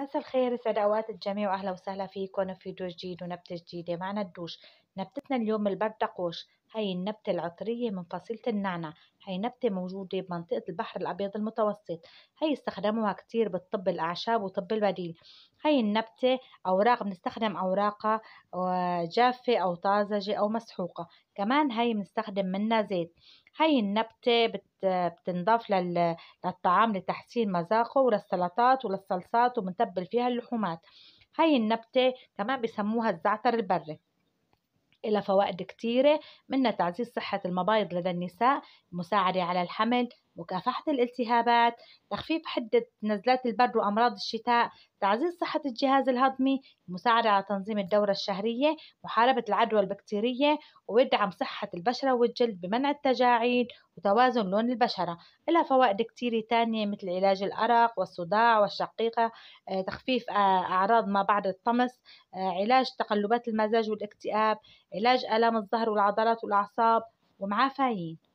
مساء الخير سعد اوقات الجميع واهلا وسهلا فيكم في دوش جديد ونبته جديده معنا الدوش نبتتنا اليوم البردقوش هاي النبتة العطرية من فصيلة النعنع هاي نبتة موجودة بمنطقة البحر الأبيض المتوسط هاي استخدموها كتير بالطب الأعشاب وطب البديل هاي النبتة أوراق بنستخدم أوراقها آه، جافة أو طازجة أو مسحوقة كمان هاي بنستخدم منها زيت هاي النبتة بتنضاف للطعام لتحسين مذاقه وللسلطات وللصلصات وبنتبل فيها اللحومات هاي النبتة كمان بسموها الزعتر البري إلى فوائد كتيرة منها تعزيز صحة المبايض لدى النساء المساعدة على الحمل مكافحة الالتهابات تخفيف حدة نزلات البرد وأمراض الشتاء تعزيز صحة الجهاز الهضمي المساعدة على تنظيم الدورة الشهرية محاربة العدوى البكتيرية ويدعم صحة البشرة والجلد بمنع التجاعيد وتوازن لون البشرة إلى فوائد كتيرة تانية مثل علاج الأرق والصداع والشقيقة آه، تخفيف آه، أعراض ما بعد الطمس آه، علاج تقلبات المزاج والاكتئاب علاج آلام الظهر والعضلات والأعصاب ومعافيين